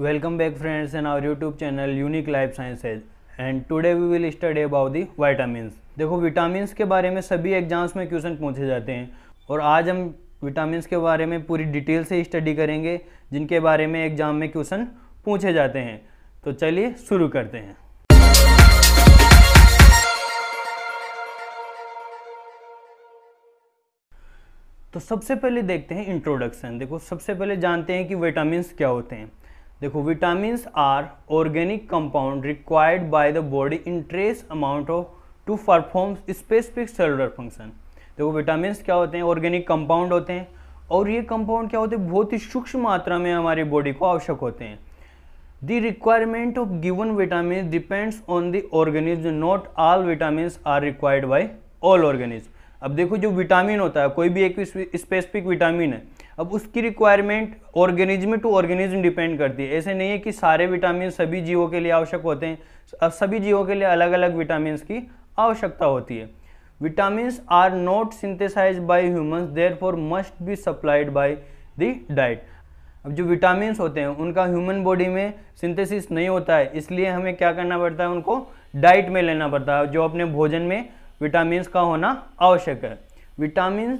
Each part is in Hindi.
Welcome back friends and our YouTube channel Unique Life Sciences and today we will study about the vitamins. देखो विटामिन के बारे में सभी एग्जाम्स में क्वेश्चन पूछे जाते हैं और आज हम विटामिन के बारे में पूरी डिटेल से स्टडी करेंगे जिनके बारे में एग्जाम में क्वेश्चन पूछे जाते हैं तो चलिए शुरू करते हैं तो सबसे पहले देखते हैं इंट्रोडक्शन देखो सबसे पहले जानते हैं कि विटामिन क्या होते हैं देखो vitamin are organic compound required by the body in trace amount of to perform specific cellular function देखो विटामिन क्या होते हैं ऑर्गेनिक कंपाउंड होते हैं और ये कंपाउंड क्या होते हैं बहुत ही सूक्ष्म मात्रा में हमारी बॉडी को आवश्यक होते हैं the requirement of given vitamin depends on the organism not all vitamin are required by all organism अब देखो जो विटामिन होता है कोई भी एक स्पेसिफिक विटामिन है अब उसकी requirement organism to organism depend करती है ऐसे नहीं है कि सारे विटामिन सभी जीवों के लिए आवश्यक होते हैं अब सभी जीवों के लिए अलग अलग विटामिन की आवश्यकता होती है vitamin are not synthesize by humans therefore must be supplied by the diet अब जो विटामिन होते हैं उनका ह्यूमन बॉडी में सिंथेसिस नहीं होता है इसलिए हमें क्या करना पड़ता है उनको डाइट में लेना पड़ता है जो अपने भोजन में विटामिन का होना आवश्यक है vitamin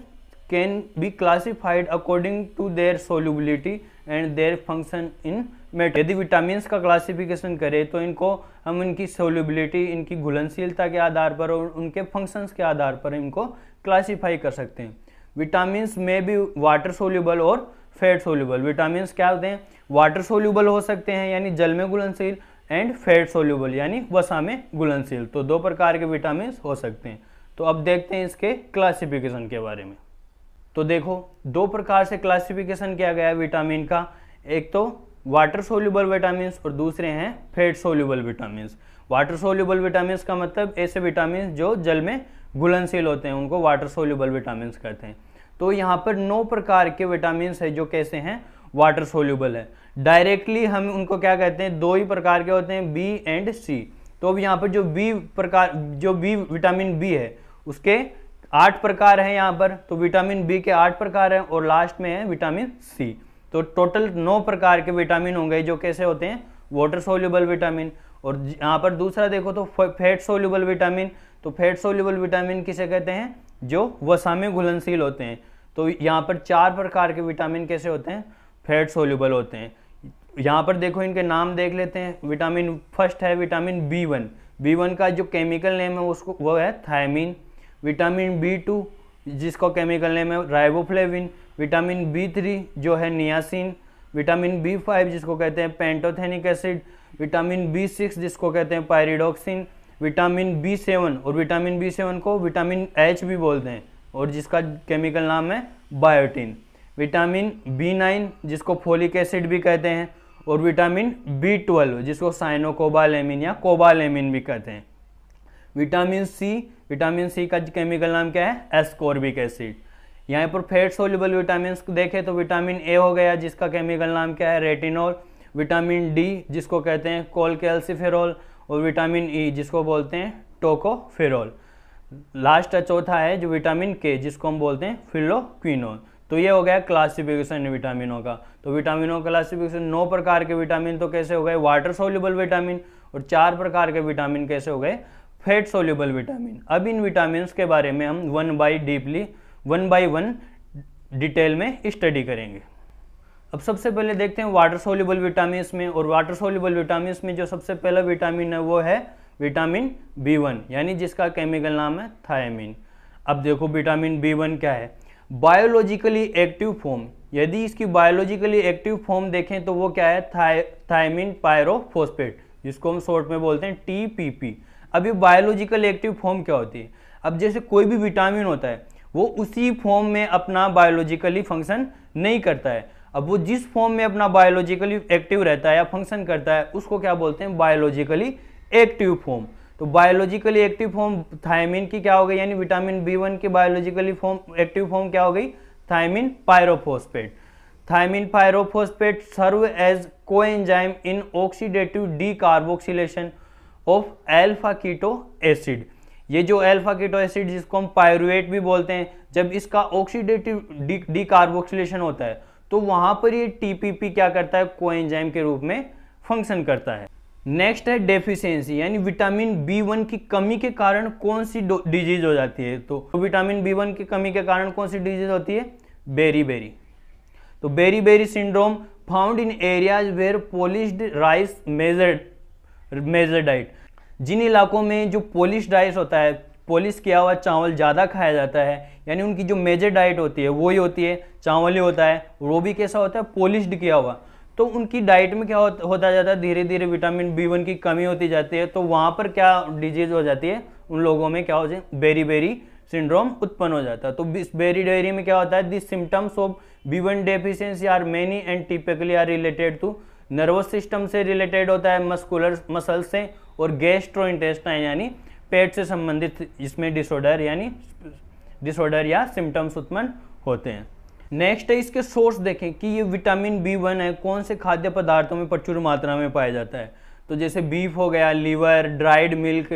can be classified according to their solubility and their function in met यदि विटामिन का क्लासिफिकेशन करें तो इनको हम इनकी सोल्यूबिलिटी इनकी घुलनशीलता के आधार पर और उनके फंक्शंस के आधार पर इनको क्लासिफाई कर सकते हैं विटामिन में भी वाटर सोल्यूबल और फैट सोल्यूबल विटामिन क्या होते हैं वाटर सोल्यूबल हो सकते हैं यानी जल में घुलनशील एंड फैट सोल्यूबल यानी वसा में घुलनशील तो दो प्रकार के विटामिन हो सकते हैं तो अब देखते हैं इसके क्लासिफिकेशन के बारे में तो देखो दो प्रकार से क्लासिफिकेशन किया गया है विटामिन का एक तो वाटर सोल्यूबल विटामिन और दूसरे हैं fat soluble vitamin water soluble vitamin का मतलब ऐसे विटामिन जो जल में घुलनशील होते हैं उनको वाटर सोल्यूबल विटामिन कहते हैं तो यहाँ पर नौ प्रकार के विटामिन है जो कैसे हैं वाटर सोल्यूबल है डायरेक्टली हम उनको क्या कहते हैं दो ही प्रकार के होते हैं बी एंड सी तो अब यहाँ पर जो बी प्रकार जो बी विटामिन बी है उसके आठ प्रकार हैं यहाँ पर तो विटामिन बी के आठ प्रकार हैं और लास्ट में है विटामिन सी तो टोटल नौ प्रकार के विटामिन होंगे जो कैसे होते हैं वाटर सोल्यूबल विटामिन और यहाँ पर दूसरा देखो तो फैट सोल्यूबल विटामिन तो फैट सोल्यूबल विटामिन किसे कहते हैं जो वसा में घुलनशील होते हैं तो यहाँ पर चार प्रकार के विटामिन कैसे होते हैं फैट सोल्यूबल होते हैं यहाँ पर देखो इनके नाम देख लेते हैं विटामिन फर्स्ट है vitamin B one B one का जो केमिकल नेम है उसको वो है थायमिन विटामिन बी टू जिसको केमिकल नेम है राइबोफ्लेविन विटामिन बी थ्री जो है नियासिन विटामिन बी फाइव जिसको कहते हैं pantothenic acid vitamin B six जिसको कहते हैं पायरिडोक्सिन विटामिन बी सेवन और विटामिन बी सेवन को विटामिन एच भी बोलते हैं और जिसका केमिकल नाम है बायोटिन विटामिन बी नाइन जिसको फोलिक एसिड भी कहते हैं और विटामिन बी ट्वेल्व जिसको साइनोकोबालेमिन या कोबालेमिन भी कहते हैं विटामिन सी विटामिन सी का केमिकल नाम क्या है एस्कोर्बिक एसिड यहाँ पर फैट सोल्यूबल विटामिन देखें तो विटामिन ए हो गया जिसका केमिकल नाम क्या है रेटिनॉल विटामिन डी जिसको कहते हैं कोल कैल्सीफेरॉल और विटामिन ई e, जिसको बोलते हैं टोकोफेरोल लास्ट चौथा है जो विटामिन के जिसको हम बोलते हैं फिलोक्विनोल तो ये हो गया क्लासिफिकेशन विटामिनों का तो विटामिनों का क्लासिफिकेशन नौ प्रकार के विटामिन तो कैसे हो गए वाटर सोल्यूबल विटामिन और चार प्रकार के विटामिन कैसे हो गए फैट सोल्यूबल विटामिन अब इन विटामिन के बारे में हम one by deeply one by one detail में स्टडी करेंगे अब सबसे पहले देखते हैं वाटर सोल्यूबल विटामिन में और वाटर सोल्यूबल विटामिन में जो सबसे पहला विटामिन है वो है विटामिन बी वन यानी जिसका केमिकल नाम है थायमिन अब देखो विटामिन बी वन क्या है बायोलॉजिकली एक्टिव फॉर्म यदि इसकी बायोलॉजिकली एक्टिव फॉर्म देखें तो वो क्या है थाय थायमिन पायरोफोस्फेट जिसको हम शॉर्ट में बोलते हैं टी पी पी अभी बायोलॉजिकल एक्टिव फॉर्म क्या होती है अब जैसे कोई भी विटामिन होता है वो उसी फॉर्म में अपना बायोलॉजिकली फंक्शन नहीं करता है अब वो जिस फॉर्म में अपना बायोलॉजिकली एक्टिव रहता है या फंक्शन करता है उसको क्या बोलते हैं बायोलॉजिकली एक्टिव फॉर्म तो बायोलॉजिकली एक्टिव फॉर्म थायमिन की क्या हो गई यानी विटामिन बी वन की बायोलॉजिकली फॉर्म एक्टिव फॉर्म क्या हो गई thiamine pyrophosphate thiamine pyrophosphate serve as co in oxidative decarboxylation of alpha keto acid ये जो एल्फा कीटो एसिड जिसको हम पायरुएट भी बोलते हैं जब इसका ऑक्सीडेटिव डिकार्बोक्सिलेशन होता है तो वहां पर ये टीपीपी क्या करता है कोएंजाइम के रूप में फंक्शन करता है नेक्स्ट है डेफिशिएंसी यानी विटामिन बी वन की कमी के कारण कौन सी डिजीज हो जाती है तो विटामिन बी वन की कमी के कारण कौन सी डिजीज होती है बेरी बेरी तो beriberi syndrome found in areas where polished rice measured major diet जिन इलाकों में जो पोलिश डाइट होता है पोलिश किया हुआ चावल ज़्यादा खाया जाता है यानी उनकी जो मेजर डाइट होती है वो ही होती है चावल ही होता है वो भी कैसा होता है पोलिश्ड किया हुआ तो उनकी डाइट में क्या होता जाता है धीरे धीरे विटामिन बी वन की कमी होती जाती है तो वहाँ पर क्या डिजीज़ हो जाती है उन लोगों में क्या हो जाए बेरी बेरी सिंड्रोम उत्पन्न हो जाता है तो बेरी डेरी में क्या होता है this symptoms of B one deficiency are many and typically are related to nervous system से रिलेटेड होता है मस्कुलर मसल से और गैस्ट्रो इंटेस्टाइन यानी पेट से संबंधित इसमें डिसऑर्डर यानी डिसऑर्डर या सिम्टम्स उत्पन्न होते हैं नेक्स्ट है इसके सोर्स देखें कि ये विटामिन बी वन है कौन से खाद्य पदार्थों में प्रचुर मात्रा में पाया जाता है तो जैसे बीफ हो गया लीवर ड्राइड मिल्क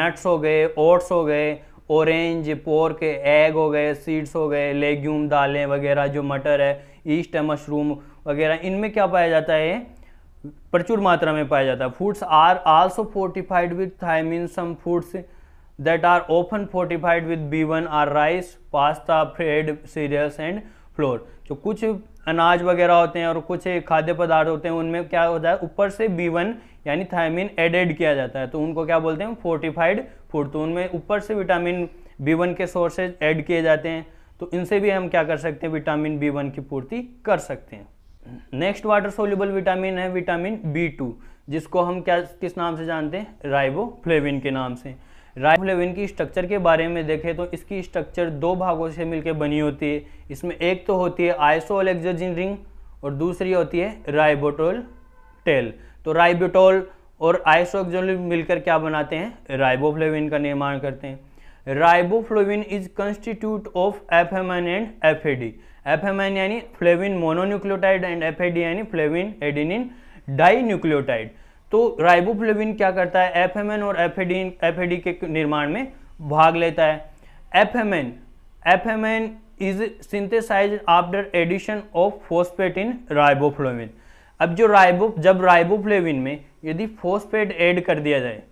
नट्स हो गए ओट्स हो गए ऑरेंज पोर्क एग हो गए सीड्स हो गए लेग्यूम दालें वगैरह जो मटर है ईस्ट है मशरूम वगैरह इनमें क्या पाया जाता है प्रचुर मात्रा में पाया जाता है foods are also fortified with thiamine some foods that are often fortified with B one are rice pasta bread cereals and flour तो कुछ अनाज वगैरह होते हैं और कुछ खाद्य पदार्थ होते हैं उनमें क्या होता है ऊपर से बी वन यानी थायमिन एडेड किया जाता है तो उनको क्या बोलते हैं फोर्टिफाइड फूड तो उनमें ऊपर से विटामिन बी वन के सोर्सेज एड किए जाते हैं तो इनसे भी हम क्या कर सकते हैं विटामिन बी वन की पूर्ति कर सकते हैं नेक्स्ट वाटर सोल्यूबल विटामिन है विटामिन बी टू जिसको हम क्या किस नाम से जानते हैं राइबोफ्लेविन के नाम से राइबोफ्लेविन की स्ट्रक्चर के बारे में देखें तो इसकी स्ट्रक्चर दो भागों से मिलकर बनी होती है इसमें एक तो होती है आइसो रिंग और दूसरी होती है राइबोटोल टेल तो राइबोटोल और आइसोक्जोल मिलकर क्या बनाते हैं राइबोफ्लेविन का निर्माण करते हैं riboflavin is constitute of F M N and F F M N यानी flavin mononucleotide and F AD यानी फ्लेविन एडिनिन डाई न्यूक्लियोटाइड तो राइबोफ्लेविन क्या करता है एफ एम एन और एफ एडी के निर्माण में भाग लेता है F F M N M N is synthesize after addition of phosphate in riboflavin अब जो राइबो जब राइबोफ्लेविन में यदि फोस्पेट एड कर दिया जाए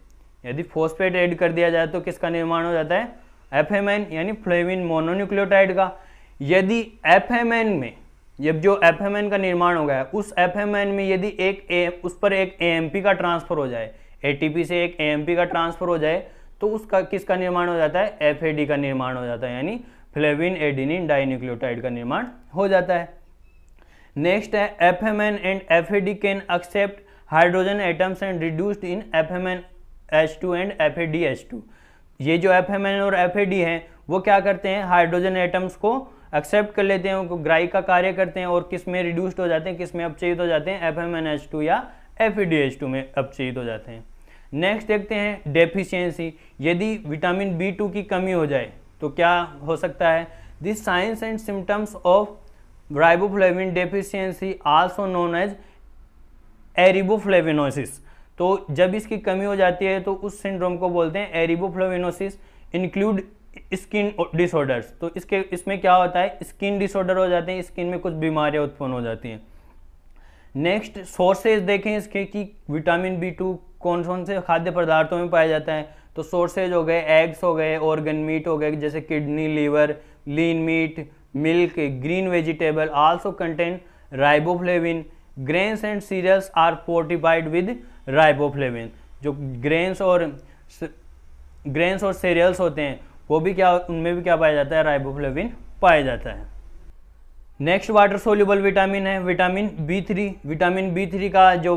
यदि फोस्पेट एड कर दिया जाए तो किसका निर्माण हो जाता है एफ एम एन यानी फ्लेविन मोनोन्यूक्लियोटाइड का यदि एफ में जब जो एफ का निर्माण हो गया उस एफ में यदि एक ए उस पर एक ए का ट्रांसफर हो जाए ए से एक ए का ट्रांसफर हो जाए तो उसका किसका निर्माण हो जाता है एफ का निर्माण हो जाता है यानी फ्लेविन एडिनिन डाइन्यूक्लियोटाइड का निर्माण हो जाता है नेक्स्ट है F and F can accept hydrogen atoms and reduced in F M N H two and F A D H two ये जो एफ एम एन और एफ ए डी है वो क्या करते हैं हाइड्रोजन एटम्स को एक्सेप्ट कर लेते हैं ग्राई का कार्य करते हैं और किस में रिड्यूस्ड हो जाते हैं किस में अपचयित हो जाते हैं F M N H two या एफ डी एच टू में अपचयित हो जाते हैं नेक्स्ट देखते हैं डेफिशिएंसी यदि विटामिन बी टू की कमी हो जाए तो क्या हो सकता है this signs and symptoms of riboflavin deficiency also known as ariboflavinosis तो जब इसकी कमी हो जाती है तो उस सिंड्रोम को बोलते हैं एरिबोफ्लेविनोसिस इंक्लूड स्किन डिसऑर्डर्स तो इसके इसमें क्या होता है स्किन डिसऑर्डर हो जाते हैं स्किन में कुछ बीमारियां उत्पन्न हो जाती हैं नेक्स्ट सोर्सेज देखें इसके कि विटामिन बी टू कौन कौन से खाद्य पदार्थों में पाया जाता है तो सोर्सेज हो गए एग्स हो गए ऑर्गन मीट हो गए जैसे kidney liver lean meat milk green vegetable also contain riboflavin grains and cereals are fortified with riboflavin जो ग्रेन्स और ग्रेन्स और सीरियल्स होते हैं वो भी क्या उनमें भी क्या पाया जाता है राइबोफ्लेविन पाया जाता है नेक्स्ट वाटर सोल्यूबल विटामिन है vitamin B three vitamin B three का जो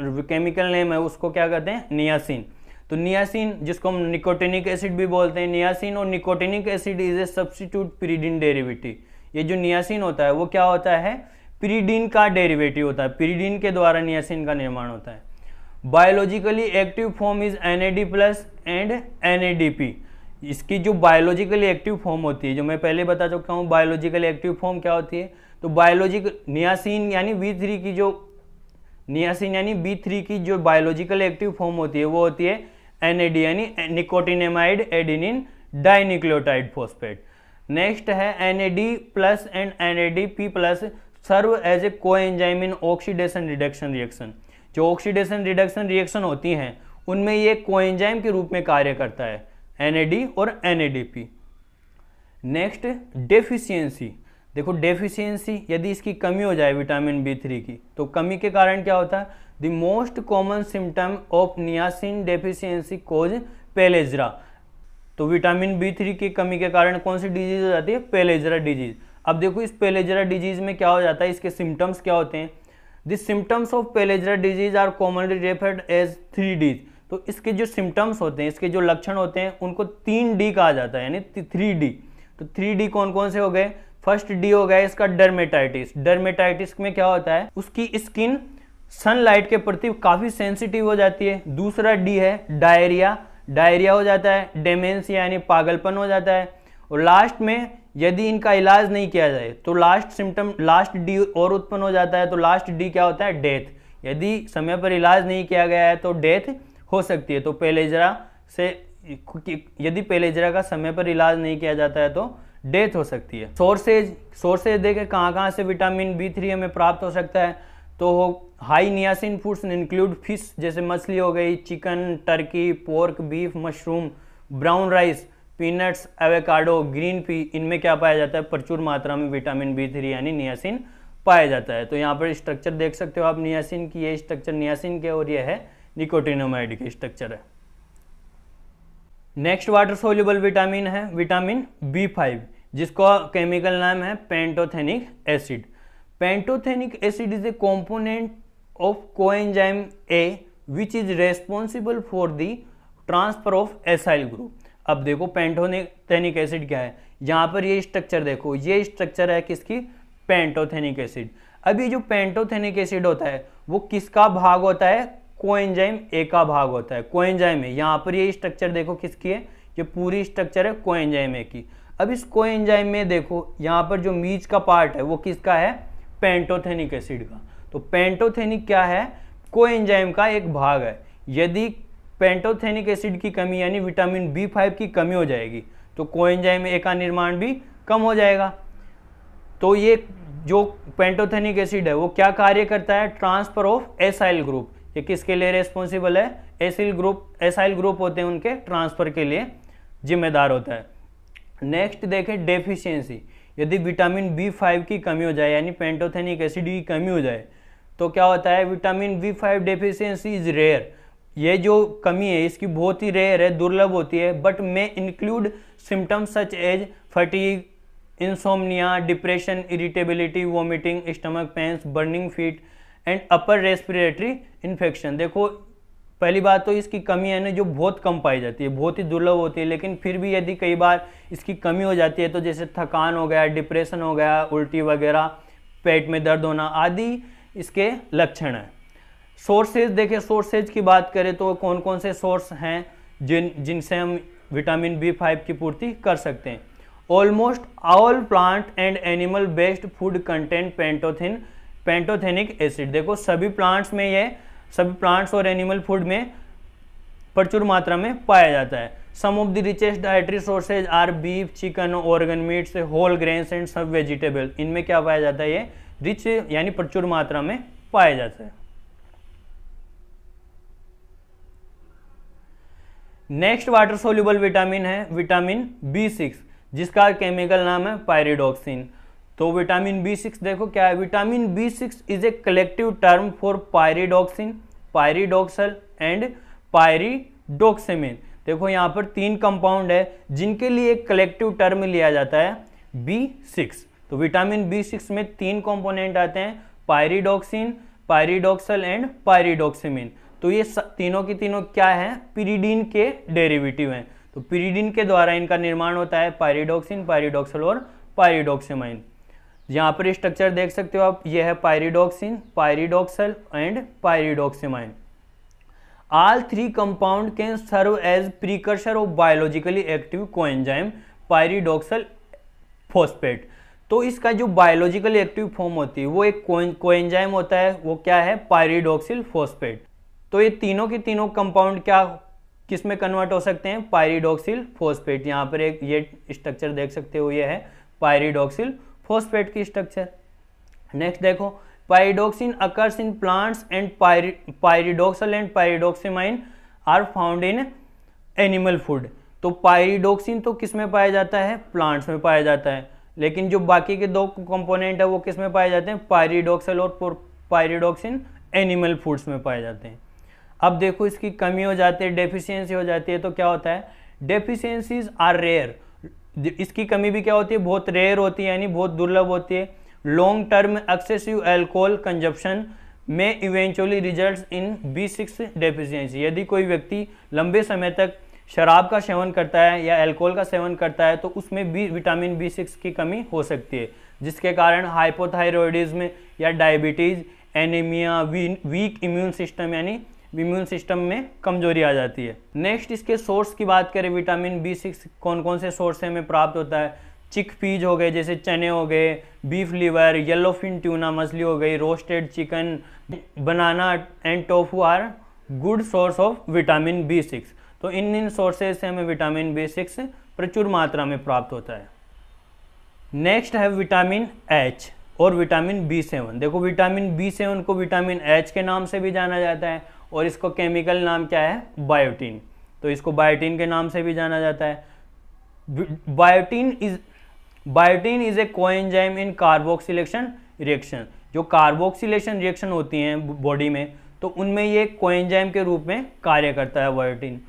केमिकल नेम है उसको क्या कहते हैं नियासिन तो नियासिन जिसको हम निकोटेनिक एसिड भी बोलते हैं नियासिन और nicotinic acid is a substitute pyridine derivative ये जो नियासिन होता है वो क्या होता है पीरीडीन का डेरिवेटिव होता है पीरीडीन के द्वारा नियासिन का निर्माण होता है biologically active form is N plus and N इसकी जो बायोलॉजिकली एक्टिव फॉर्म होती है जो मैं पहले बता चुका हूँ बायोलॉजिकली एक्टिव फॉर्म क्या होती है तो बायोलॉजिक नियासिन यानी बी थ्री की जो नियासिन यानी बी थ्री की जो बायोलॉजिकल एक्टिव फॉर्म होती है वो होती है एन ए डी यानी nicotinamide adenine dinucleotide phosphate next है N A D plus and N A D P plus serve as a coenzyme in oxidation reduction reaction जो ऑक्सीडेशन रिडक्शन रिएक्शन होती हैं उनमें ये कोएंजाइम के रूप में कार्य करता है एन और एन नेक्स्ट डेफिशिएंसी देखो डेफिशिएंसी यदि इसकी कमी हो जाए विटामिन बी थ्री की तो कमी के कारण क्या होता है the most common symptom of niacin deficiency cause pellagra तो विटामिन बी थ्री की कमी के कारण कौन सी डिजीज हो जाती है पेलेजरा डिजीज अब देखो इस पेलेजरा डिजीज में क्या हो जाता है इसके सिम्टम्स क्या होते हैं the symptoms of pellagra disease are commonly referred as three Ds तो इसके जो सिम्टम्स होते हैं इसके जो लक्षण होते हैं उनको तीन डी कहा जाता है यानी थ्री डी तो थ्री डी कौन कौन से हो गए फर्स्ट डी हो गया इसका डर्मेटाइटिस डर्मेटाइटिस में क्या होता है उसकी स्किन सनलाइट के प्रति काफ़ी सेंसिटिव हो जाती है दूसरा डी है डायरिया डायरिया हो जाता है डेमेंसिया यानी पागलपन हो जाता है और लास्ट में यदि इनका इलाज नहीं किया जाए तो लास्ट सिम्टम लास्ट डी और उत्पन्न हो जाता है तो लास्ट डी क्या होता है डेथ यदि समय पर इलाज नहीं किया गया है तो डेथ हो सकती है तो पेलेजरा से यदि पेलेजरा का समय पर इलाज नहीं किया जाता है तो डेथ हो सकती है सोर्सेज सोर्सेज देखें कहाँ कहाँ से विटामिन बी थ्री हमें प्राप्त हो सकता है तो high niacin foods include fish जैसे मछली हो गई chicken turkey pork beef mushroom brown rice peanuts avocado green pea इनमें क्या पाया जाता है प्रचुर मात्रा में विटामिन बी थ्री यानी नियासिन पाया जाता है तो यहाँ पर स्ट्रक्चर देख सकते हो आप नियासिन की ये स्ट्रक्चर नियासिन के और ये है निकोटिनोमाइड की स्ट्रक्चर है नेक्स्ट वाटर सोल्यूबल विटामिन है विटामिन बी फाइव जिसका केमिकल नाम है pantothenic acid pantothenic acid is a component of coenzyme A which is responsible for the transfer of acyl group अब देखो पेंटोथेनिक एसिड क्या है यहाँ पर ये स्ट्रक्चर देखो ये स्ट्रक्चर है किसकी पेंटोथेनिक एसिड अब ये जो पेंटोथेनिक एसिड होता है वो किसका भाग होता है कोएंजाइम ए का भाग होता है कोएंजाइम ए यहाँ पर ये स्ट्रक्चर देखो किसकी है ये पूरी स्ट्रक्चर है कोएंजाइम ए की अब इस कोएंजाइम में देखो यहाँ पर जो मीज का पार्ट है वो किसका है पेंटोथेनिक एसिड का तो पेंटोथेनिक क्या है कोएंजाइम का एक भाग है यदि पेंटोथेनिक एसिड की कमी यानी विटामिन बी फाइव की कमी हो जाएगी तो कोएंजाइम ए का निर्माण भी कम हो जाएगा तो ये जो पेंटोथेनिक एसिड है वो क्या कार्य करता है ट्रांसफर ऑफ एसाइल ग्रुप ये किसके लिए रेस्पॉन्सिबल है एसिल ग्रुप एसाइल ग्रुप होते हैं उनके ट्रांसफर के लिए जिम्मेदार होता है नेक्स्ट देखें डेफिशिएंसी यदि विटामिन बी फाइव की कमी हो जाए यानी पेंटोथेनिक एसिड की कमी हो जाए तो क्या होता है vitamin B five deficiency is rare ये जो कमी है इसकी बहुत ही रेयर है दुर्लभ होती है but may include symptoms such as fatigue insomnia depression irritability vomiting stomach pains burning feet and upper respiratory infection देखो पहली बात तो इसकी कमी है ना जो बहुत कम पाई जाती है बहुत ही दुर्लभ होती है लेकिन फिर भी यदि कई बार इसकी कमी हो जाती है तो जैसे थकान हो गया डिप्रेशन हो गया उल्टी वगैरह पेट में दर्द होना आदि इसके लक्षण हैं सोर्सेज देखें सोर्सेज की बात करें तो कौन कौन से सोर्स हैं जिन जिनसे हम विटामिन बी फाइव की पूर्ति कर सकते हैं almost all plant and animal based food content pantothine pantothenic acid देखो सभी प्लांट्स में ये सभी प्लांट्स और एनिमल फूड में प्रचुर मात्रा में पाया जाता है some of the richest dietary sources are beef chicken organ meats whole grains and सब वेजिटेबल इनमें क्या पाया जाता है ये रिच यानी प्रचुर मात्रा में पाया जाता है नेक्स्ट वाटर सोल्यूबल विटामिन है विटामिन बी सिक्स जिसका केमिकल नाम है पायरिडोक्सिन तो विटामिन बी सिक्स देखो क्या है vitamin B six is a collective term for pyridoxine pyridoxal and pyridoxamine देखो यहाँ पर तीन कंपाउंड है जिनके लिए एक कलेक्टिव टर्म लिया जाता है बी सिक्स तो विटामिन बी सिक्स में तीन कंपोनेंट आते हैं पायरीडोक्सिन पायरीडोक्सल एंड पायरीडोक्सेमिन तो ये तीनों की तीनों क्या है पिरीडीन के डेरिवेटिव हैं तो पिरीडीन के द्वारा इनका निर्माण होता है पायरिडोक्सिन पायरीडोक्सल और पायरीडोक्सेमाइन यहाँ पर स्ट्रक्चर देख सकते हो आप ये है pyridoxine pyridoxal and pyridoxamine all three compound can serve as precursor of biologically active coenzyme pyridoxal phosphate तो इसका जो बायोलॉजिकली एक्टिव फॉर्म होती है वो एक कोएंजाइम होता है वो क्या है पायरिडोक्सिल फोस्पेट तो ये तीनों के तीनों कंपाउंड क्या किस में कन्वर्ट हो सकते हैं पायरिडोक्सिल फोस्पेट यहाँ पर एक ये स्ट्रक्चर देख सकते हो ये है पायरिडोक्सिल फोस्फेट की स्ट्रक्चर नेक्स्ट देखो pyridoxine occurs in plants and pyridoxal and pyridoxamine are found in animal food तो पायरिडोक्सिन तो किस में पाया जाता है प्लांट्स में पाया जाता है लेकिन जो बाकी के दो कंपोनेंट है वो किस में पाए जाते हैं पायरिडोक्सल और पायरिडोक्सिन एनिमल फूड्स में पाए जाते हैं अब देखो इसकी कमी हो जाती है डेफिशियंसी हो जाती है तो क्या होता है डेफिशियंसीज आर रेयर इसकी कमी भी क्या होती है बहुत रेयर होती है यानी बहुत दुर्लभ होती है long term excessive alcohol consumption में eventually result in B six deficiency यदि कोई व्यक्ति लंबे समय तक शराब का सेवन करता है या एल्कोहल का सेवन करता है तो उसमें भी विटामिन बी सिक्स की कमी हो सकती है जिसके कारण हाइपोथायरॉयडिज्म या diabetes anemia weak immune system यानी इम्यून सिस्टम में कमजोरी आ जाती है नेक्स्ट इसके सोर्स की बात करें विटामिन बी सिक्स कौन कौन से सोर्स से हमें प्राप्त होता है चिक पीज हो गए जैसे चने हो गए बीफ लीवर येलोफिन ट्यूना मछली हो गई roasted chicken banana and tofu are good source of vitamin B six तो इन इन सोर्सेज से हमें विटामिन बी सिक्स प्रचुर मात्रा में प्राप्त होता है नेक्स्ट है विटामिन एच और विटामिन बी सेवन देखो विटामिन बी सेवन को विटामिन एच के नाम से भी जाना जाता है और इसको केमिकल नाम क्या है बायोटीन तो इसको बायोटीन के नाम से भी जाना जाता है biotin is biotin is a coenzyme in carboxylation reaction जो कार्बोक्सिलेशन रिएक्शन होती हैं बॉडी में तो उनमें ये कोएंजाइम के रूप में कार्य करता है biotin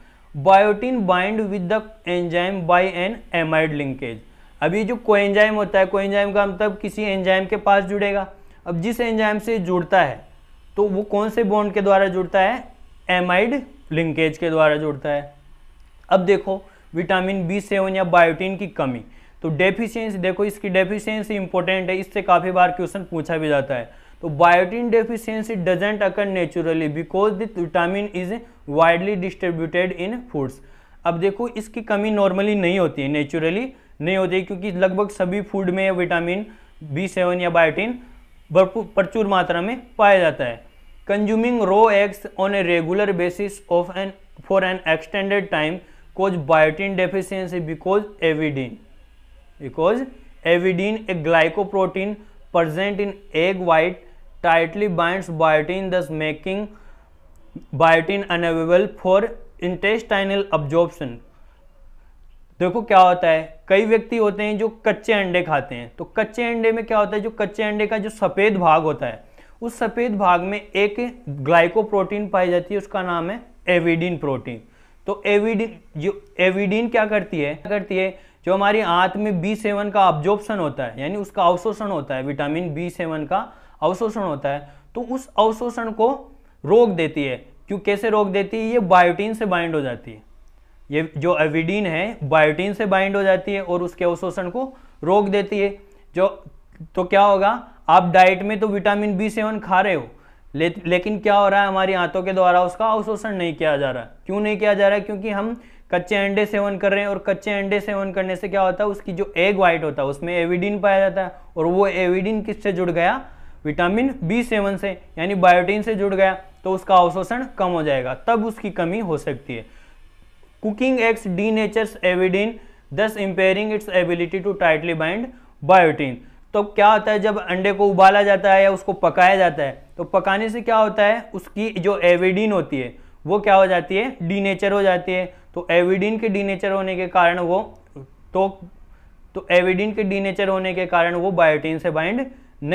biotin bind with the enzyme by an amide linkage अभी जो कोएंजाइम होता है कोएंजाइम का मतलब किसी एंजाइम के पास जुड़ेगा अब जिस एंजाइम से जुड़ता है तो वो कौन से बॉन्ड के द्वारा जुड़ता है एमाइड लिंकेज के द्वारा जुड़ता है अब देखो विटामिन बी सेवन या बायोटीन की कमी तो डेफिशिएंसी देखो इसकी डेफिशिएंसी इंपॉर्टेंट है इससे काफ़ी बार क्वेश्चन पूछा भी जाता है तो biotin deficiency doesn't occur naturally because this vitamin is widely distributed in foods अब देखो इसकी कमी नॉर्मली नहीं होती है नेचुरली नहीं होती क्योंकि लगभग सभी फूड में विटामिन बी सेवन या बायोटीन भरपूर प्रचुर मात्रा में पाया जाता है consuming raw eggs on a regular basis of an for an extended time cause biotin deficiency because avidin because avidin a glycoprotein present in egg white tightly bind biotin thus making biotin unavailable for intestinal absorption देखो क्या होता है कई व्यक्ति होते हैं जो कच्चे अंडे खाते हैं तो कच्चे अंडे में क्या होता है जो कच्चे अंडे का जो सफ़ेद भाग होता है उस सफ़ेद भाग में एक ग्लाइकोप्रोटीन पाई जाती है उसका नाम है एविडीन प्रोटीन तो एविडीन जो एविडीन क्या करती है क्या करती है जो हमारी आंत में बी सेवन का ऑब्जॉर्प्शन होता है यानी उसका अवशोषण होता है विटामिन बी सेवन का अवशोषण होता है तो उस अवशोषण को रोक देती है क्यों कैसे रोक देती है ये बायोटीन से बाइंड हो जाती है ये जो एविडीन है बायोटीन से बाइंड हो जाती है और उसके अवशोषण को रोक देती है जो तो क्या होगा आप डाइट में तो विटामिन बी सेवन खा रहे हो ले, लेकिन क्या हो रहा है हमारी आंतों के द्वारा उसका अवशोषण नहीं किया जा रहा क्यों नहीं किया जा रहा है क्योंकि हम कच्चे अंडे सेवन कर रहे हैं और कच्चे अंडे सेवन करने से क्या होता है उसकी जो एग वाइट होता है उसमें एविडीन पाया जाता है और वो एविडीन किससे जुड़ गया विटामिन बी सेवन से यानी बायोटीन से जुड़ गया तो उसका अवशोषण कम हो जाएगा तब उसकी कमी हो सकती है कुकिंग एक्स denature avidin thus impairing its ability to tightly bind biotin तो क्या होता है जब अंडे को उबाला जाता है या उसको पकाया जाता है तो पकाने से क्या होता है उसकी जो एविडीन होती है वो क्या हो जाती है डी हो जाती है तो एविडीन के डी होने के कारण वो तो तो एविडीन के डी होने के कारण वो बायोटीन से बाइंड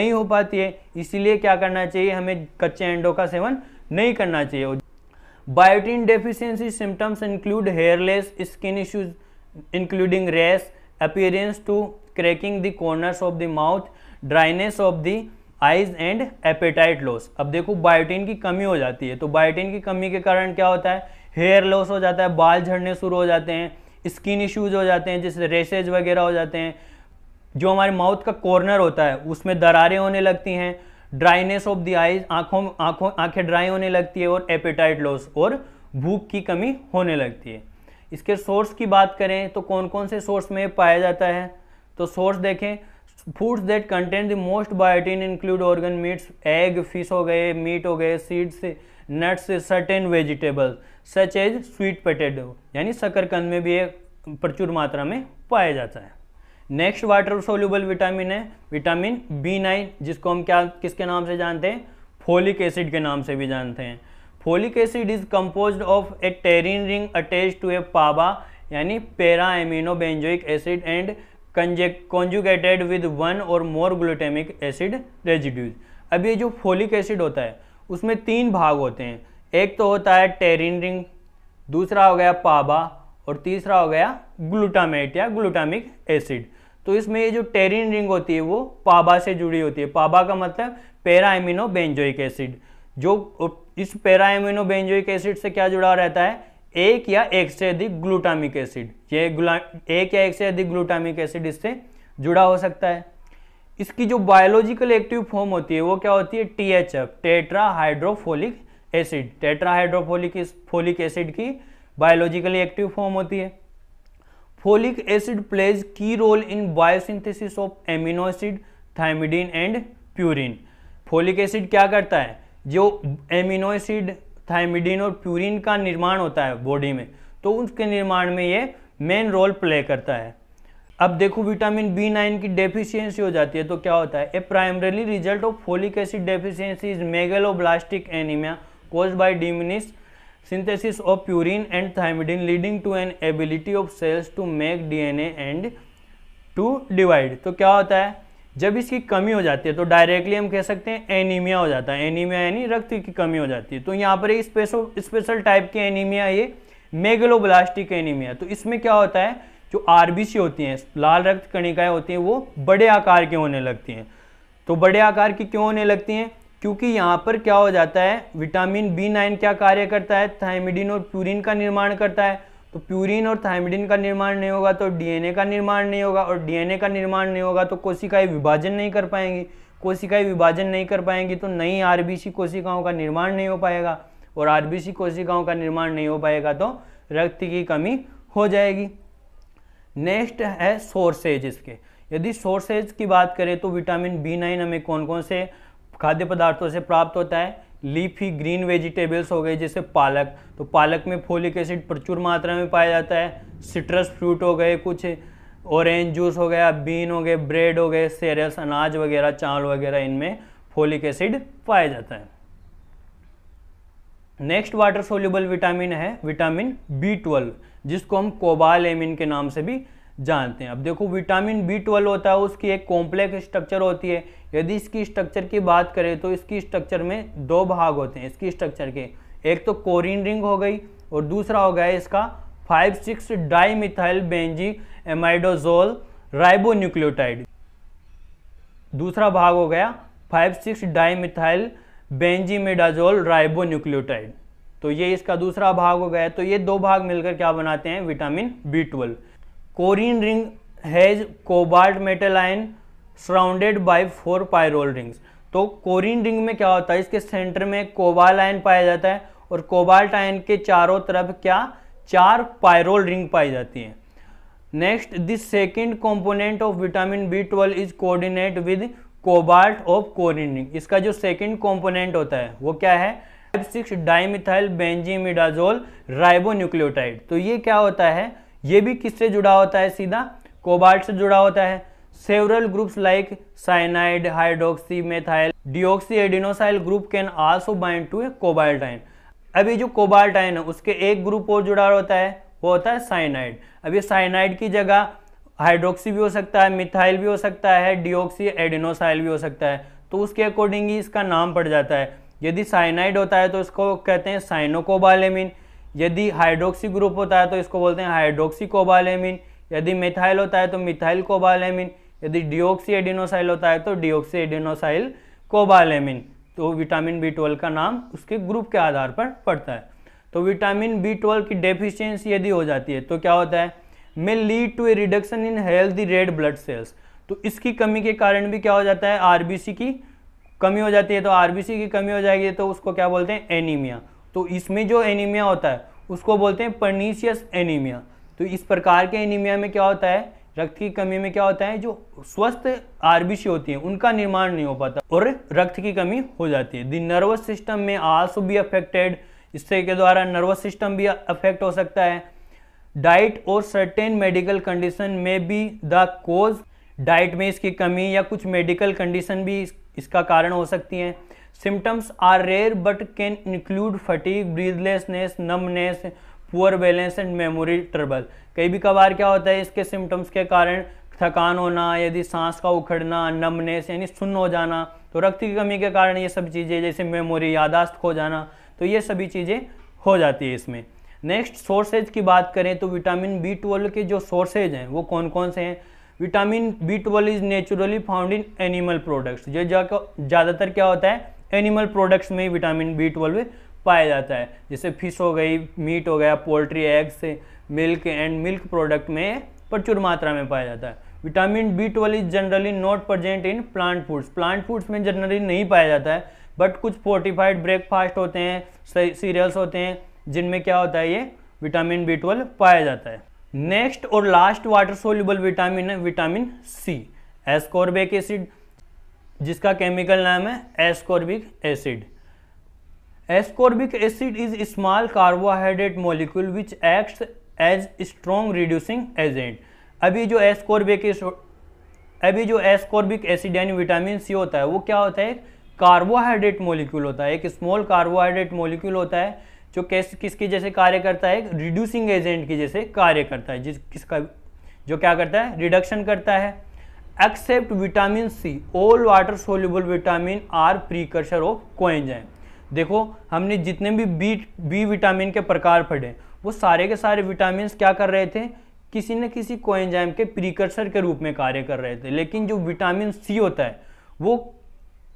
नहीं हो पाती है इसीलिए क्या करना चाहिए हमें कच्चे अंडों का सेवन नहीं करना चाहिए biotin deficiency symptoms include hair loss skin issues including rash appearance to cracking the corners of the mouth dryness of the eyes and appetite loss अब देखो बायोटीन की कमी हो जाती है तो बायोटीन की कमी के कारण क्या होता है हेयर लॉस हो जाता है बाल झड़ने शुरू हो जाते हैं स्किन इश्यूज हो जाते हैं जैसे रेसेज वगैरह हो जाते हैं जो हमारे माउथ का कॉर्नर होता है उसमें दरारें होने लगती हैं ड्राइनेस ऑफ दी आईज आंखों आंखों आंखें ड्राई होने लगती है और एपेटाइट लॉस और भूख की कमी होने लगती है इसके सोर्स की बात करें तो कौन कौन से सोर्स में पाया जाता है तो सोर्स देखें foods that contain the most biotin include organ meats egg fish हो गए मीट हो गए seeds nuts certain vegetables such as sweet potato यानी शकरकंद में भी ये प्रचुर मात्रा में पाया जाता है नेक्स्ट वाटर सोल्यूबल विटामिन है विटामिन बी नाइन जिसको हम क्या किसके नाम से जानते हैं फोलिक एसिड के नाम से भी जानते हैं folic acid is composed of a pterin ring attach to a PABA यानी para amino benzoic acid and conjugated with one or more glutamic acid residues अब ये जो फोलिक एसिड होता है उसमें तीन भाग होते हैं एक तो होता है टेरिन रिंग दूसरा हो गया पाबा और तीसरा हो गया ग्लूटामेट या ग्लूटामिक एसिड तो इसमें ये जो टेरिन रिंग होती है वो पाबा से जुड़ी होती है पाबा का मतलब एमिनो बेंजोइक एसिड जो इस एमिनो बेंजोइक एसिड से क्या जुड़ा रहता है एक या एक से अधिक ग्लूटामिक एसिड ये एक या एक से अधिक ग्लूटामिक एसिड इससे जुड़ा हो सकता है इसकी जो बायोलॉजिकल एक्टिव फॉर्म होती है वो क्या होती है T H F tetra hydrofolic acid tetra hydrofolic folic acid की बायोलॉजिकली एक्टिव फॉर्म होती है folic acid plays key role in biosynthesis of amino acid thymidine and purine folic acid क्या करता है जो एमिनोसिड acid और प्यूरिन का निर्माण होता है बॉडी में तो उसके निर्माण में ये मेन रोल प्ले करता है अब देखो विटामिन बी नाइन की डेफिशिएंसी हो जाती है तो क्या होता है a primarily result of folic acid deficiency is megaloblastic anaemia cause by diminish synthesis of purine and thymidine leading to an ability of cells to make DNA and to divide तो क्या होता है जब इसकी कमी हो जाती है तो डायरेक्टली हम कह सकते हैं एनीमिया हो जाता है एनीमिया यानी रक्त की कमी हो जाती है तो यहाँ पर स्पेशल टाइप की एनीमिया ये मेगलोब्लास्टिक एनीमिया तो इसमें क्या होता है जो आरबीसी होती हैं लाल रक्त कणिकाएं होती हैं वो बड़े आकार के होने लगती हैं तो बड़े आकार की क्यों होने लगती हैं क्योंकि यहाँ पर क्या हो जाता है विटामिन बी नाइन क्या कार्य करता है थायमिडिन और प्यूरिन का निर्माण करता है तो प्यूरिन और थायमिडिन का निर्माण नहीं होगा तो डीएनए का निर्माण नहीं होगा और डीएनए का निर्माण नहीं होगा तो कोशिकाएं विभाजन नहीं कर पाएंगी कोशिकाएं विभाजन नहीं कर पाएंगी तो नई आरबीसी कोशिकाओं का निर्माण नहीं हो पाएगा और आरबीसी कोशिकाओं का निर्माण नहीं हो पाएगा तो रक्त की कमी हो जाएगी नेक्स्ट है सोर्सेज इसके यदि सोर्सेज की बात करें तो विटामिन बी नाइन हमें कौन कौन से खाद्य पदार्थों से प्राप्त होता है लीफी ग्रीन वेजिटेबल्स हो गए जैसे पालक तो पालक में फोलिक एसिड प्रचुर मात्रा में पाया जाता है सिट्रस फ्रूट हो गए कुछ ऑरेंज जूस हो गया बीन हो गए ब्रेड हो गए सेरस अनाज वगैरह चावल वगैरह इनमें फोलिक एसिड पाया जाता है नेक्स्ट वाटर सोल्यूबल विटामिन है विटामिन बी ट्वेल्व जिसको हम कोबाल एमिन के नाम से भी जानते हैं अब देखो विटामिन बी ट्वेल्व होता है उसकी एक कॉम्प्लेक्स स्ट्रक्चर होती है यदि इसकी स्ट्रक्चर की बात करें तो इसकी स्ट्रक्चर में दो भाग होते हैं इसकी स्ट्रक्चर के एक तो कोरिन रिंग हो गई और दूसरा हो गया इसका five six di methyl benzimidazole ribonucleotide दूसरा भाग हो गया five six di methyl benzimidazole nucleotide तो ये इसका दूसरा भाग हो गया तो ये दो भाग मिलकर क्या बनाते हैं vitamin B twelve corrin ring has cobalt metal ion surrounded by four pyrrole rings तो कोरिन रिंग में क्या होता है इसके सेंटर में कोबाल आयन पाया जाता है और कोबाल्ट आयन के चारों तरफ क्या चार पायरोल रिंग पाई जाती है next the second component of vitamin B twelve is coordinate with cobalt of corrin ring इसका जो सेकेंड कॉम्पोनेंट होता है वो क्या है सिक्स डाइमिथाइल बेंजीमिडाजोल राइबोन्यूक्लियोटाइड तो ये क्या होता है ये भी किससे जुड़ा होता है सीधा कोबाल्ट से जुड़ा होता है several groups like cyanide hydroxy methyl deoxy adenosyl group can also bind to a cobalt ion अभी जो कोबाल्ट आयन है उसके एक ग्रुप और जुड़ा होता है वो होता है साइनाइड अब ये साइनाइड की जगह हाइड्रोक्सी भी हो सकता है मिथाइल भी हो सकता है डिओक्सी एडिनोसाइल भी हो सकता है तो उसके अकॉर्डिंग ही इसका नाम पड़ जाता है यदि साइनाइड होता है तो इसको कहते हैं साइनोकोबालेमिन यदि हाइड्रोक्सी ग्रुप होता है तो इसको बोलते हैं हाइड्रोक्सी कोबालेमिन यदि मिथाइल होता है तो मिथाइल कोबालेमिन यदि डिओक्सी एडिनोसाइल होता है तो डिओक्सी एडिनोसाइल कोबालेमिन तो विटामिन बी ट्वेल्व का नाम उसके ग्रुप के आधार पर पड़ता है तो विटामिन बी ट्वेल्व की डेफिशिएंसी यदि हो जाती है तो क्या होता है may lead to a reduction in healthy red blood cells तो इसकी कमी के कारण भी क्या हो जाता है आरबीसी की कमी हो जाती है तो आरबीसी की कमी हो जाएगी तो उसको क्या बोलते हैं एनीमिया तो इसमें जो एनीमिया होता है उसको बोलते हैं पर्नीशियस एनीमिया तो इस प्रकार के एनीमिया में क्या होता है रक्त की कमी में क्या होता है जो स्वस्थ आरबीसी होती है उनका निर्माण नहीं हो पाता और रक्त की कमी हो जाती है दी नर्वस सिस्टम में आंसू भी अफेक्टेड इससे के द्वारा नर्वस सिस्टम भी अफेक्ट हो सकता है डाइट और सर्टेन मेडिकल कंडीशन में भी द कोज डाइट में इसकी कमी या कुछ मेडिकल कंडीशन भी इसका कारण हो सकती हैं symptoms are rare but can include fatigue breathlessness numbness poor balance and memory trouble कई भी कभार क्या होता है इसके सिम्टम्स के कारण थकान होना यदि सांस का उखड़ना नमनेस यानी सुन्न हो जाना तो रक्त की कमी के कारण ये सब चीज़ें जैसे मेमोरी यादाश्त खो जाना तो ये सभी चीज़ें हो जाती है इसमें नेक्स्ट सोर्सेज की बात करें तो विटामिन बी ट्वेल्व के जो सोर्सेज हैं वो कौन कौन से हैं vitamin B twelve is naturally found in animal products जो ज़्यादातर क्या होता है एनिमल प्रोडक्ट्स में ही विटामिन बी ट्वेल्व पाया जाता है जैसे फिश हो गई मीट हो गया poultry eggs milk and milk product में प्रचुर मात्रा में पाया जाता है vitamin B twelve is generally not present in plant foods plant foods में जनरली नहीं पाया जाता है बट कुछ फोर्टिफाइड ब्रेकफास्ट होते हैं सीरियल्स होते हैं जिनमें क्या होता है ये विटामिन बी ट्वेल्व पाया जाता है नेक्स्ट और लास्ट वाटर सोल्यूबल विटामिन है विटामिन सी एस्कॉर्बिक एसिड जिसका केमिकल नाम है ascorbic acid ascorbic acid is small carbohydrate molecule which acts as strong reducing agent अभी जो एस्कोर्बिक अभी जो एस्कोर्बिक एसिड यानी विटामिन सी होता है वो क्या होता है कार्बोहाइड्रेट मॉलिक्यूल होता है एक स्मॉल कार्बोहाइड्रेट मॉलिक्यूल होता है जो कैसे किसके जैसे कार्य करता है रिड्यूसिंग एजेंट के जैसे कार्य करता है जिस किसका जो क्या करता है रिडक्शन करता है except vitamin C all water soluble vitamin are precursor of coenzyme देखो हमने जितने भी बी बी विटामिन के प्रकार पढ़े वो सारे के सारे विटामिन क्या कर रहे थे किसी न किसी कोएंजाइम के प्रीकर्शर के रूप में कार्य कर रहे थे लेकिन जो विटामिन सी होता है वो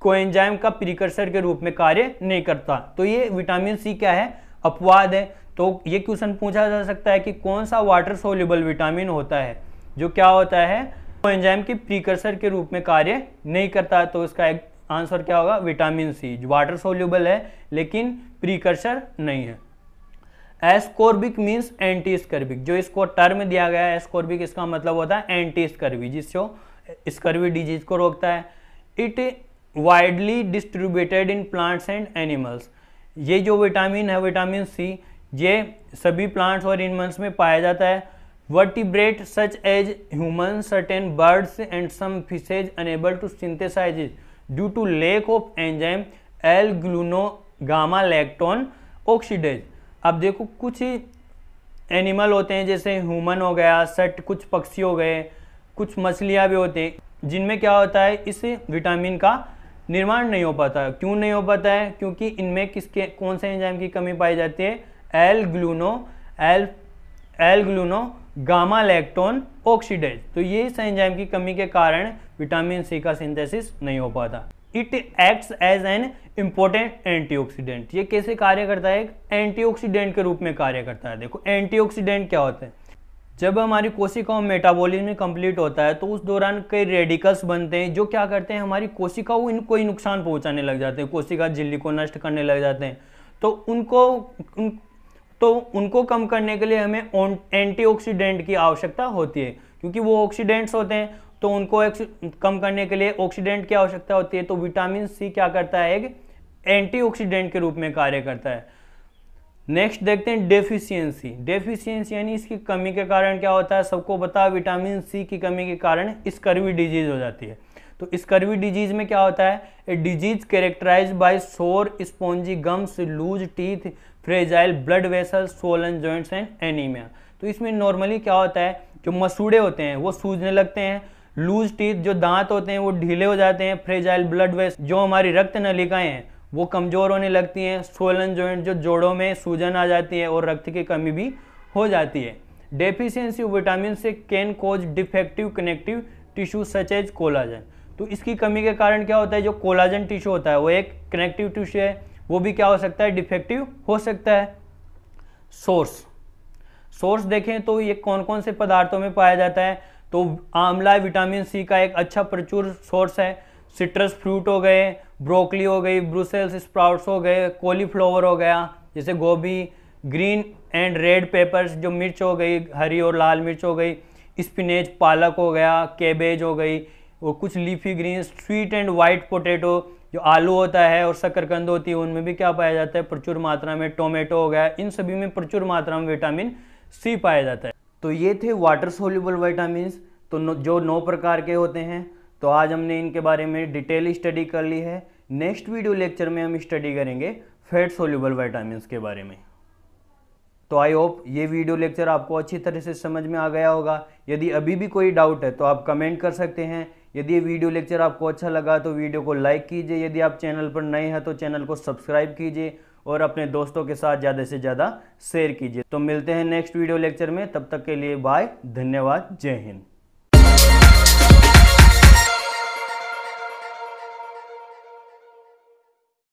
कोएंजाइम का प्रीकर्शर के रूप में कार्य नहीं करता तो ये विटामिन सी क्या है अपवाद है तो ये क्वेश्चन पूछा जा सकता है कि कौन सा वाटर सोल्यूबल विटामिन होता है जो क्या होता है एंजाइम के प्रीकर्सर के रूप में कार्य नहीं करता तो इसका एक आंसर क्या होगा विटामिन सी जो वाटर सोल्यूबल है लेकिन प्रीकर्सर नहीं है एस्कोर्बिक मीन्स एंटी स्कर्बिक जो इसको टर्म दिया गया है एस्कोर्बिक इसका मतलब होता है एंटी स्कर्वी जिससे स्कर्बी डिजीज को रोकता है it widely distributed in plants and animals ये जो विटामिन है विटामिन सी ये सभी प्लांट्स और एनिमल्स में पाया जाता है vertebrate such as human certain birds and some fishes unable to synthesize due to lack of enzyme L gulono gamma lactone oxidase अब देखो कुछ एनिमल होते हैं जैसे ह्यूमन हो गया सट कुछ पक्षी हो गए कुछ मछलियाँ भी होते हैं जिनमें क्या होता है इस विटामिन का निर्माण नहीं हो पाता क्यों नहीं हो पाता है क्योंकि इनमें किसके कौन से एंजाइम की कमी पाई जाती है L gulono L L gulono gamma lactone oxidase तो ये इस एंजाइम की कमी के कारण विटामिन सी का सिंथेसिस नहीं हो पाता it acts as an important antioxidant ये कैसे कार्य करता है एक एंटीऑक्सीडेंट के रूप में कार्य करता है देखो एंटीऑक्सीडेंट क्या होते हैं जब हमारी कोशिकाओं मेटाबॉलिज्म कंप्लीट होता है तो उस दौरान कई रेडिकल्स बनते हैं जो क्या करते हैं हमारी कोशिकाओं इनको ही नुकसान पहुंचाने लग जाते हैं कोशिका झिल्ली को नष्ट करने लग जाते हैं तो उनको उन तो उनको कम करने के लिए हमें एंटीऑक्सीडेंट की आवश्यकता होती है क्योंकि वो ऑक्सीडेंट्स होते हैं तो उनको कम करने के लिए ऑक्सीडेंट की आवश्यकता होती है तो विटामिन सी क्या करता है एक एंटीऑक्सीडेंट के रूप में कार्य करता है नेक्स्ट देखते हैं डेफिशिएंसी डेफिशिएंसी यानी इसकी कमी के कारण क्या होता है सबको पता विटामिन सी की कमी के कारण स्कर्वी डिजीज हो जाती है तो स्कर्वी डिजीज में क्या होता है a disease characterize by sore spongy gums loose teeth fragile blood vessel swollen joints and anaemia तो इसमें नॉर्मली क्या होता है जो मसूड़े होते हैं वो सूजने लगते हैं लूज टीथ जो दांत होते हैं वो ढीले हो जाते हैं फ्रेजाइल ब्लड वेस जो हमारी रक्त नलिकाएं हैं वो कमज़ोर होने लगती हैं सोलन जॉइंट जो जोड़ों में सूजन आ जाती है और रक्त की कमी भी हो जाती है डेफिशियंसी विटामिन से can cause defective connective tissue such as collagen तो इसकी कमी के कारण क्या होता है जो कोलाजन टिश्यू होता है वो एक कनेक्टिव टिश्यू है वो भी क्या हो सकता है डिफेक्टिव हो सकता है सोर्स सोर्स देखें तो ये कौन कौन से पदार्थों में पाया जाता है तो आंवला विटामिन सी का एक अच्छा प्रचुर सोर्स है सिट्रस फ्रूट हो गए ब्रोकली हो गई ब्रुसेल्स स्प्राउट्स हो गए कॉलीफ्लावर हो गया जैसे गोभी ग्रीन एंड रेड पेपर्स जो मिर्च हो गई हरी और लाल मिर्च हो गई स्पिनेज पालक हो गया कैबेज हो गई और कुछ leafy green sweet and white potato जो आलू होता है और शकरकंद होती है उनमें भी क्या पाया जाता है प्रचुर मात्रा में टोमेटो हो गया इन सभी में प्रचुर मात्रा में विटामिन सी पाया जाता है तो ये थे वाटर सोल्यूबल वाइटामिन तो जो नौ प्रकार के होते हैं तो आज हमने इनके बारे में डिटेल स्टडी कर ली है नेक्स्ट वीडियो लेक्चर में हम स्टडी करेंगे फैट सोल्यूबल वाइटामिन के बारे में तो आई होप ये वीडियो लेक्चर आपको अच्छी तरह से समझ में आ गया होगा यदि अभी भी कोई डाउट है तो आप कमेंट कर सकते हैं यदि ये वीडियो लेक्चर आपको अच्छा लगा तो वीडियो को लाइक कीजिए यदि आप चैनल पर नए हैं तो चैनल को सब्सक्राइब कीजिए और अपने दोस्तों के साथ ज़्यादा से ज़्यादा शेयर कीजिए तो मिलते हैं नेक्स्ट वीडियो लेक्चर में तब तक के लिए बाय धन्यवाद जय हिंद